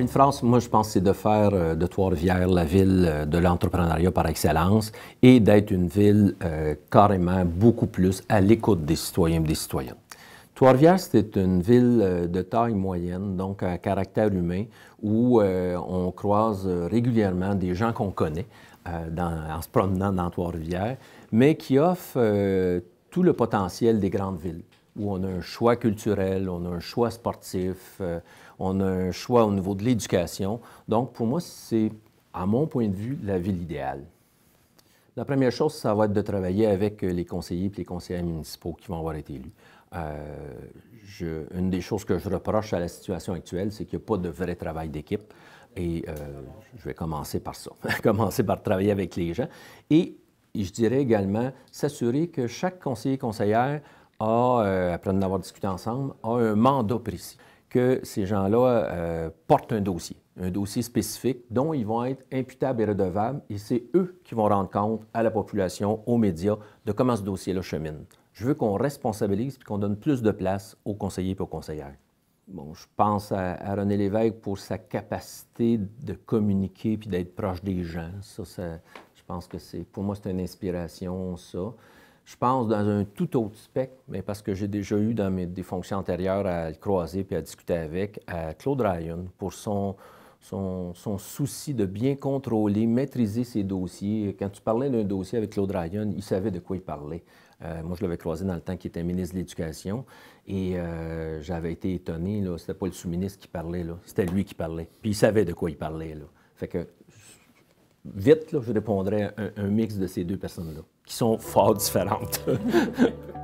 Une France, moi, je pense, c'est de faire euh, de Trois-Rivières la ville euh, de l'entrepreneuriat par excellence et d'être une ville euh, carrément beaucoup plus à l'écoute des citoyens et des citoyennes. Trois-Rivières, c'est une ville de taille moyenne, donc à caractère humain, où on croise régulièrement des gens qu'on connaît en se promenant dans Trois-Rivières, mais qui offre tout le potentiel des grandes villes où on a un choix culturel, on a un choix sportif, euh, on a un choix au niveau de l'éducation. Donc, pour moi, c'est, à mon point de vue, la ville idéale. La première chose, ça va être de travailler avec euh, les conseillers et les conseillers municipaux qui vont avoir été élus. Euh, une des choses que je reproche à la situation actuelle, c'est qu'il n'y a pas de vrai travail d'équipe. Et je vais commencer par ça, commencer par travailler avec les gens. Et je dirais également s'assurer que chaque conseiller et conseillère euh, après en avoir discuté ensemble, a un mandat précis, que ces gens-là euh, portent un dossier, un dossier spécifique dont ils vont être imputables et redevables, et c'est eux qui vont rendre compte à la population, aux médias, de comment ce dossier-là chemine. Je veux qu'on responsabilise et qu'on donne plus de place aux conseillers et aux conseillères. Bon, je pense à, René Lévesque pour sa capacité de communiquer puis d'être proche des gens. Ça, ça, je pense que c'est, pour moi, c'est une inspiration, ça je pense, dans un tout autre spectre, mais parce que j'ai déjà eu dans mes fonctions antérieures à le croiser puis à discuter avec, à Claude Ryan pour son, souci de bien contrôler, maîtriser ses dossiers. Quand tu parlais d'un dossier avec Claude Ryan, il savait de quoi il parlait. Euh, moi, je l'avais croisé dans le temps qu'il était ministre de l'Éducation et euh, j'avais été étonné. Ce n'était pas le sous-ministre qui parlait, c'était lui qui parlait. Puis il savait de quoi il parlait. Là. Fait vite, je répondrais à un mix de ces deux personnes-là, qui sont fort différentes.